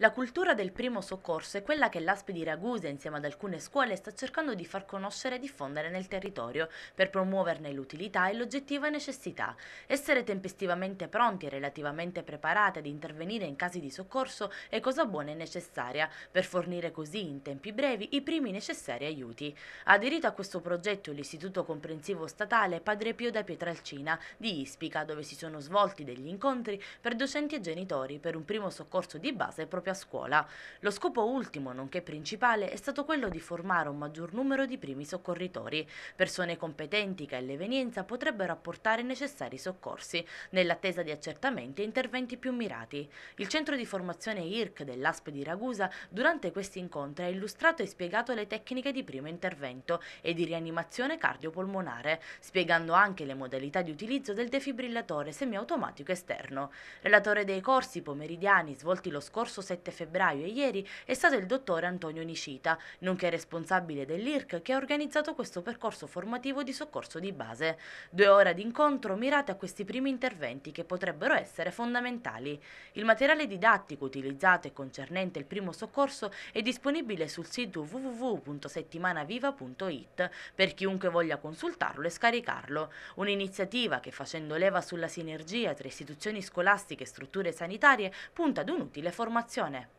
La cultura del primo soccorso è quella che l'ASP di Ragusa insieme ad alcune scuole sta cercando di far conoscere e diffondere nel territorio per promuoverne l'utilità e l'oggettiva necessità. Essere tempestivamente pronti e relativamente preparati ad intervenire in casi di soccorso è cosa buona e necessaria per fornire così in tempi brevi i primi necessari aiuti. Ha aderito a questo progetto l'Istituto Comprensivo Statale Padre Pio da Pietralcina di Ispica dove si sono svolti degli incontri per docenti e genitori per un primo soccorso di base proprio propria scuola. Lo scopo ultimo, nonché principale, è stato quello di formare un maggior numero di primi soccorritori, persone competenti che all'evenienza potrebbero apportare i necessari soccorsi, nell'attesa di accertamenti e interventi più mirati. Il centro di formazione IRC dell'ASP di Ragusa durante questi incontri ha illustrato e spiegato le tecniche di primo intervento e di rianimazione cardiopolmonare, spiegando anche le modalità di utilizzo del defibrillatore semiautomatico esterno. Relatore dei corsi pomeridiani svolti lo scorso settimana, 7 febbraio e ieri è stato il dottor Antonio Nicita, nonché responsabile dell'IRC che ha organizzato questo percorso formativo di soccorso di base. Due ore di incontro mirate a questi primi interventi che potrebbero essere fondamentali. Il materiale didattico utilizzato e concernente il primo soccorso è disponibile sul sito www.settimanaviva.it per chiunque voglia consultarlo e scaricarlo. Un'iniziativa che facendo leva sulla sinergia tra istituzioni scolastiche e strutture sanitarie punta ad un'utile formazione. Attenzione!